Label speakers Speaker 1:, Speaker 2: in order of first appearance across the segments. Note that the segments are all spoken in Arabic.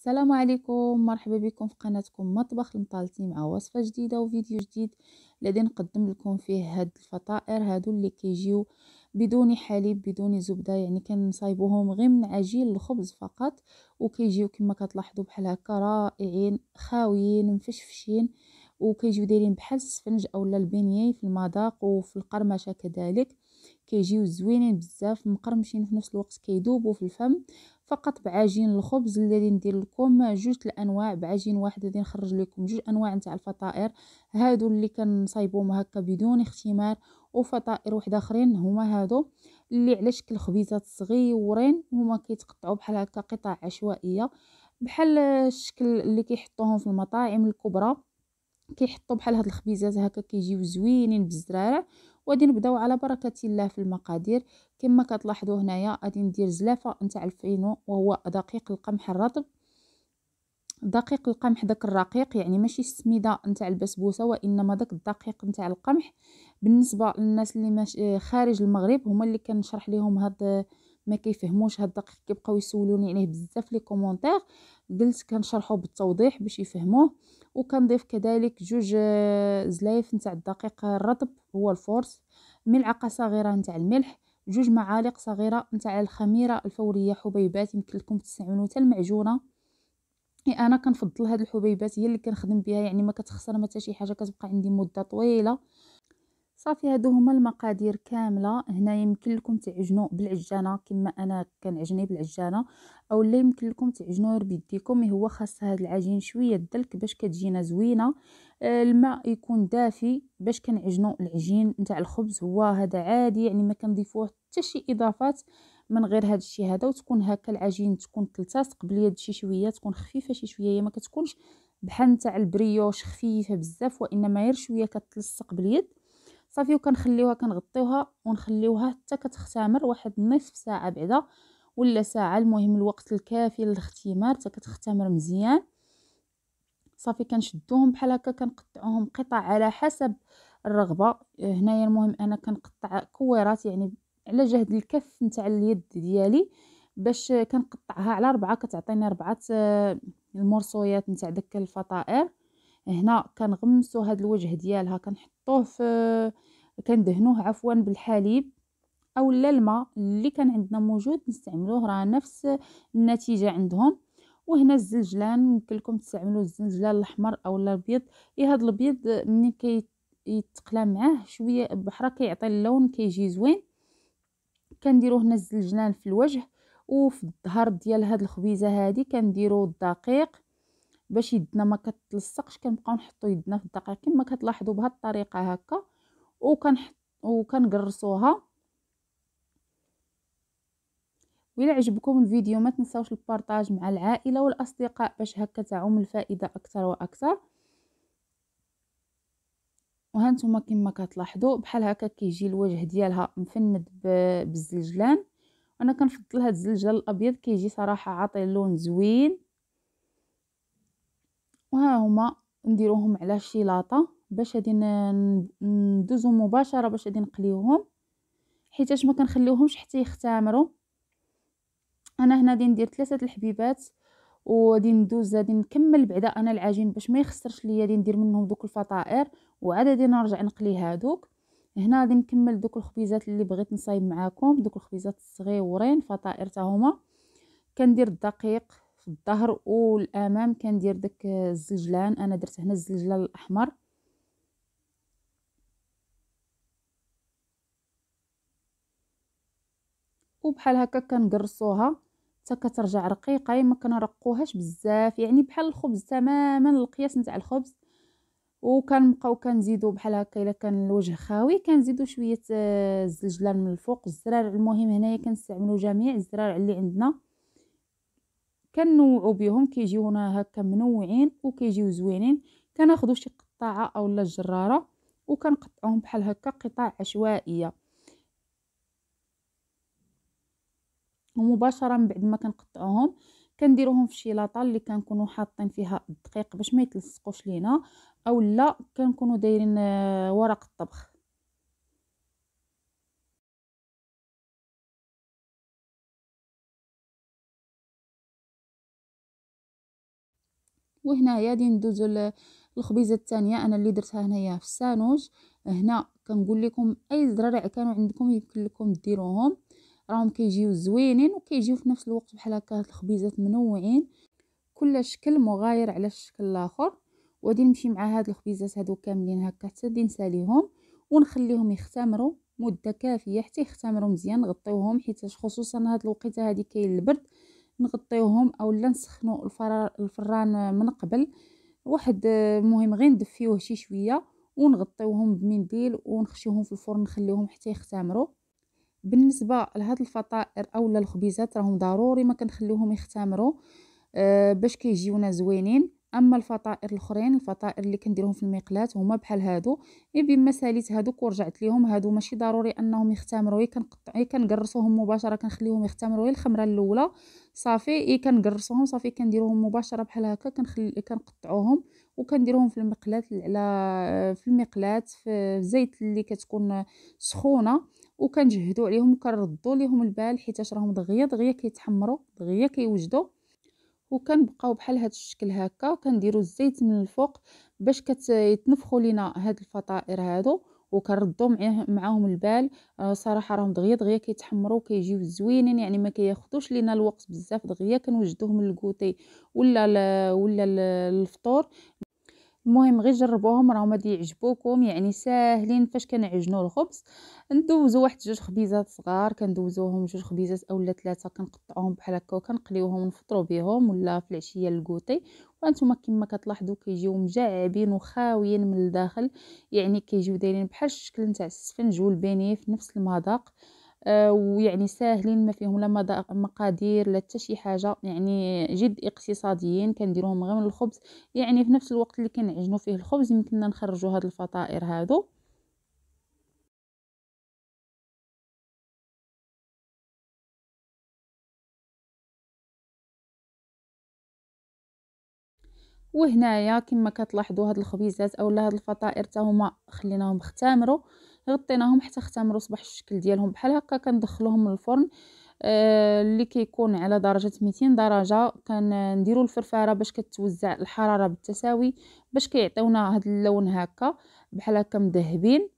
Speaker 1: السلام عليكم مرحبا بكم في قناتكم مطبخ المطالتي مع وصفه جديده وفيديو جديد الذي نقدم لكم فيه هاد الفطائر هادو اللي كيجيو بدون حليب بدون زبده يعني كنصايبوهم غير من عجين الخبز فقط وكيجيو كما كتلاحظوا بحال هكا رائعين خاويين مفشفشين وكيجيو دايرين بحال السفنج اولا البنيه في المذاق وفي القرمشه كذلك كيجيو زوينين بزاف مقرمشين في نفس الوقت كيدوبوا في الفم فقط بعجين الخبز الذي ندير لكم جوج الانواع بعجين واحد غادي نخرج لكم جوج انواع نتاع الفطائر هادو اللي كنصايبوهم هكا بدون اختمار وفطائر واحد اخرين هما هادو اللي على شكل خبيزات صغيورين هما كيتقطعوا بحال هكا قطع عشوائيه بحال الشكل اللي كيحطوهم في المطاعم الكبرى كيحطوا بحال هاد الخبيزات هكا كيجيو زوينين بالزرارة وغادي نبداو على بركه الله في المقادير كما كتلاحظوا هنايا غادي ندير زلافه نتاع الفينو وهو دقيق القمح الرطب دقيق القمح داك الرقيق يعني ماشي السميده نتاع البسبوسه وانما داك الدقيق نتاع القمح بالنسبه للناس اللي ماش خارج المغرب هما اللي كنشرح لهم هاد ما كيفهموش هاد الدقيق كيبقاو يسولوني عليه بزاف لي كومونتير قلت كنشرحو بالتوضيح باش يفهموه وكنضيف كذلك جوج آه، زلايف نتاع الدقيق الرطب هو الفورس ملعقه صغيره نتاع الملح جوج معالق صغيره نتاع الخميره الفوريه حبيبات يمكن لكم تستعملوا حتى المعجونه يعني انا كنفضل هذه الحبيبات هي اللي كنخدم بها يعني ما كتخسر ما حتى شي حاجه كتبقى عندي مده طويله صافي هادو هما المقادير كامله هنا يمكن لكم تعجنوا بالعجانه كما انا كنعجني بالعجانه اولا يمكن لكم تعجنوا بيديكم هو خاص هاد العجين شويه الدلك باش كتجينا زوينه آه، الماء يكون دافي باش كنعجنوا العجين نتاع الخبز هو هذا عادي يعني ما كنضيفوه حتى شي اضافات من غير هذا الشيء هذا وتكون هكا العجين تكون تلتصق باليد شي شويه تكون خفيفه شي شويه ما كتكونش بحال نتاع البريوش خفيفه بزاف وانما غير شويه كتلصق باليد صافي وكنخليوها كنغطيوها ونخليوها حتى كتختمر واحد نصف ساعه بعدا ولا ساعه المهم الوقت الكافي للاختمار حتى كتختمر مزيان صافي كنشدوهم بحال هكا كنقطعوهم قطع على حسب الرغبه هنايا المهم انا كنقطع كويرات يعني على جهد الكف نتاع اليد ديالي باش كنقطعها على ربعة كتعطيني ربعة آه، المرصويات نتاع داك الفطائر هنا كنغمسو هاد الوجه ديالها كنحطوه في كندهنوه عفوا بالحليب او لا الماء اللي كان عندنا موجود نستعملوه راه نفس النتيجه عندهم وهنا الزلجلان يمكن لكم تستعملوا الزلجلان الاحمر او الابيض اي هذا الابيض ملي كيتقلى معاه شويه بحرا كيعطي اللون كيجي زوين كنديروا هنا الزلجلان في الوجه وفي الظهر ديال هاد الخبيزه هادي كنديروا الدقيق باش يدنا ما كتلصقش كنبقاو نحطو يدنا في الدقيق كما كتلاحظوا بهاد الطريقه هكا وكنحط وكنقرصوها وإلا عجبكم الفيديو ما تنساوش البارطاج مع العائله والاصدقاء باش هكا تعم الفائده اكثر واكثر وهانتوما كما كتلاحظوا بحال هكا كيجي الوجه ديالها مفند بالزلجلان انا كنفضل هاد الزلجل الابيض كيجي صراحه عاطي لون زوين وها هما نديروهم على لاطه باش غادي ندوزو مباشره باش غادي نقليوهم حيتاش ما كنخليوهمش حتى يختامروا انا هنا غادي ندير ثلاثه الحبيبات وغادي ندوز غادي نكمل بعدا انا العجين باش ما يخسرش ليا غادي ندير منهم دوك الفطائر وعاد غادي نرجع نقلي هادوك هنا غادي نكمل دوك الخبيزات اللي بغيت نصايب معاكم دوك الخبيزات الصغيورين فطائر تا هما كندير الدقيق في الظهر والامام كندير داك الزجلان انا درت هنا الزجلان الاحمر وبحال هكا كنقرصوها حتى كترجع رقيقه ما كنرقوهاش بزاف يعني بحال الخبز تماما القياس نتاع الخبز وكنبقاو كنزيدو بحال هكا الا كان الوجه خاوي كنزيدو شويه آه، الزجلان من الفوق الزرار المهم هنايا كنستعملو جميع الزرار اللي عندنا كنوعو بيهم كيجيونا هكا منوعين وكيجيو زوينين كناخدو شي قطاعه اولا جراره وكنقطعوهم بحال هكا قطع عشوائيه ومباشره من بعد ما كنقطعوهم كنديروهم في شي لاطه اللي كنكونوا حاطين فيها الدقيق باش ما يتلصقوش لينا اولا كنكونوا دايرين آه، ورق الطبخ وهنايا غادي ندوزو الخبيزه الثانيه انا اللي درتها هنايا في السانوج هنا كنقول لكم اي زرارع كانوا عندكم يمكن لكم ديروهم راهم كيجيو زوينين وكيجيو في نفس الوقت بحال هكا الخبيزات منوعين كل شكل مغاير على الشكل الاخر وغادي نمشي مع هاد الخبيزات هادو كاملين هكا حتى نساليهم ونخليهم يختمروا مده كافيه حتى يختمروا مزيان نغطيوهم حيت خصوصا هاد الوقيته هادي كاين البرد نغطيوهم اولا نسخنو الفران من قبل واحد المهم آه، غير ندفيوه شي شويه ونغطيوهم بمنديل ونخشيوهم في الفرن نخليوهم حتى يختمروا بالنسبه لهاد الفطائر اولا الخبيزات راهم ضروري ما كنخليوهم يختمروا آه باش كيجيونا زوينين اما الفطائر الاخرين الفطائر اللي كنديرهم في المقلات هما بحال هادو اي بما ساليت هادوك ورجعت ليهم هادو ماشي ضروري انهم يختمروا كنقطع كنقرصوهم مباشره كنخليهم يختمروا الخمره الاولى صافي اي كنقرصوهم صافي كنديروهم مباشره بحال هكا كنخلي كنقطعوهم وكنديروهم في المقلات على في المقلات في زيت اللي كتكون سخونه وكنجهدوا عليهم وكنردوا ليهم البال حيت راهم دغيا دغيا كيتحمروا دغيا كيوجدوا وكنبقاو بحال هذا الشكل هكا وكنديروا الزيت من الفوق باش كيتنفخوا لينا هاد الفطائر هادو وكنردوا معاهم البال آه صراحه راهم دغيا دغيا كيتحمروا كيجيو زوينين يعني ما كياخذوش لينا الوقت بزاف دغيا كنوجدوهم للكوتي ولا ولا ل... الفطور المهم غير جربوهم راهم غادي يعجبوكم يعني ساهلين فاش كنعجنوا الخبز ندوزو واحد جوج خبيزات صغار كندوزوهم جوج خبيزات اولا ثلاثه كنقطعوهم بحال هكا وكنقليوهم ونفطرو بهم ولا في العشيه الكوتي وانتم كما كتلاحظوا كيجيو مجعبين وخاويين من الداخل يعني كيجيو دايرين بحال الشكل نتاع السفنج والبانيه في نفس المذاق آه، ويعني ساهلين ما فيهم لا مقادير لا حتى شي حاجه يعني جد اقتصاديين كنديروهم غير من الخبز يعني في نفس الوقت اللي كنعجنوا فيه الخبز يمكننا نخرجوا هاد الفطائر هادو وهنايا كما كتلاحظوا هاد الخبيزات اولا هاد الفطائر حتى هما خليناهم اختامروا غطيناهم حتى اختمروا صباح الشكل ديالهم بحال هكا كندخلوهم للفرن آه اللي كيكون على درجه 200 درجه كنديروا الفرفاره باش كتوزع الحراره بالتساوي باش كيعطيونا هذا اللون هكا بحال هكا مذهبين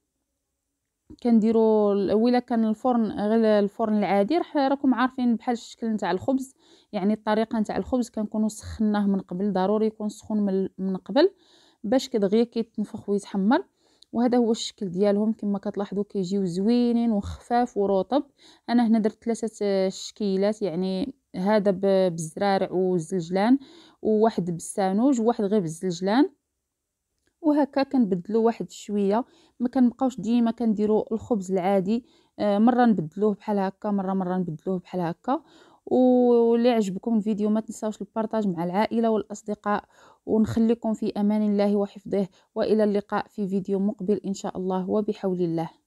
Speaker 1: كنديروا ولا كان الفرن غير الفرن العادي راح راكم عارفين بحال الشكل نتاع الخبز يعني الطريقه نتاع الخبز كنكونوا سخناه من قبل ضروري يكون سخون من قبل باش كدغيا كيتنفخ ويتحمر وهذا هو الشكل ديالهم كما كتلاحظوا كيجيو زوينين وخفاف ورطب انا هنا درت ثلاثه الشكيلات يعني هذا بالزرارع والزلجلان وواحد بالسانوج وواحد غير بالزلجلان وهكا كنبدلو واحد شويه ما كنبقاوش ديما كنديرو الخبز العادي آه، مره نبدلوه بحال هكا مره مره نبدلوه بحال هكا واللي عجبكم الفيديو ما تنساوش البارتاج مع العائله والاصدقاء ونخليكم في امان الله وحفظه والى اللقاء في فيديو مقبل ان شاء الله وبحول الله